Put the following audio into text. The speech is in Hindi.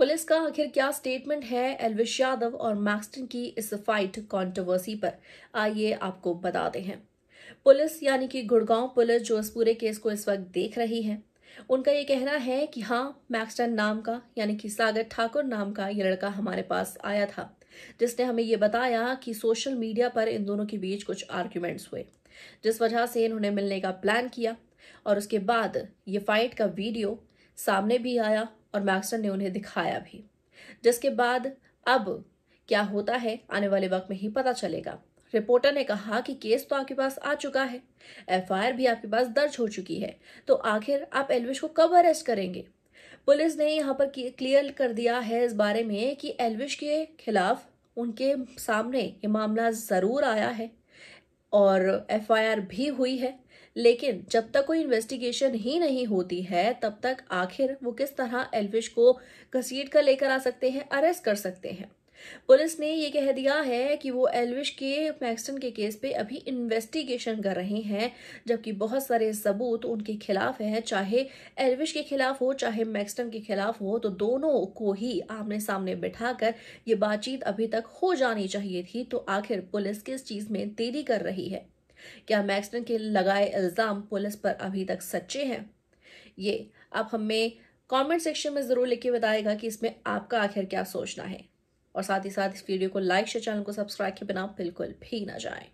पुलिस का आखिर क्या स्टेटमेंट है एलविश यादव और मैक्सटन की इस फाइट कंट्रोवर्सी पर आइए आपको बताते हैं पुलिस यानी कि गुड़गांव पुलिस जो इस पूरे केस को इस वक्त देख रही है उनका ये कहना है कि हाँ मैक्सटन नाम का यानी कि सागर ठाकुर नाम का ये लड़का हमारे पास आया था जिसने हमें ये बताया कि सोशल मीडिया पर इन दोनों के बीच कुछ आर्ग्यूमेंट्स हुए जिस वजह से इन्होंने मिलने का प्लान किया और उसके बाद ये फाइट का वीडियो सामने भी आया और मैक्सटन ने उन्हें दिखाया भी जिसके बाद अब क्या होता है आने वाले वक्त में ही पता चलेगा रिपोर्टर ने कहा कि केस तो आपके पास आ चुका है एफआईआर भी आपके पास दर्ज हो चुकी है तो आखिर आप एलविश को कब अरेस्ट करेंगे पुलिस ने यहाँ पर क्लियर कर दिया है इस बारे में कि एलविश के खिलाफ उनके सामने ये मामला जरूर आया है और एफआईआर भी हुई है लेकिन जब तक कोई इन्वेस्टिगेशन ही नहीं होती है तब तक आखिर वो किस तरह एल्विश को घसीट कर लेकर आ सकते हैं अरेस्ट कर सकते हैं पुलिस ने ये कह दिया है कि वो एलविश के मैक्सटन के केस पे अभी इन्वेस्टिगेशन कर रहे हैं जबकि बहुत सारे सबूत उनके खिलाफ हैं चाहे एलविश के खिलाफ हो चाहे मैक्सटन के खिलाफ हो तो दोनों को ही आमने सामने बिठाकर ये बातचीत अभी तक हो जानी चाहिए थी तो आखिर पुलिस किस चीज में देरी कर रही है क्या मैक्सटन के लगाए इल्जाम पुलिस पर अभी तक सच्चे हैं ये आप हमें कमेंट सेक्शन में ज़रूर लिख के बताएगा कि इसमें आपका आखिर क्या सोचना है और साथ ही साथ इस वीडियो को लाइक शेयर चैनल को सब्सक्राइब के बिना बिल्कुल भी ना जाएं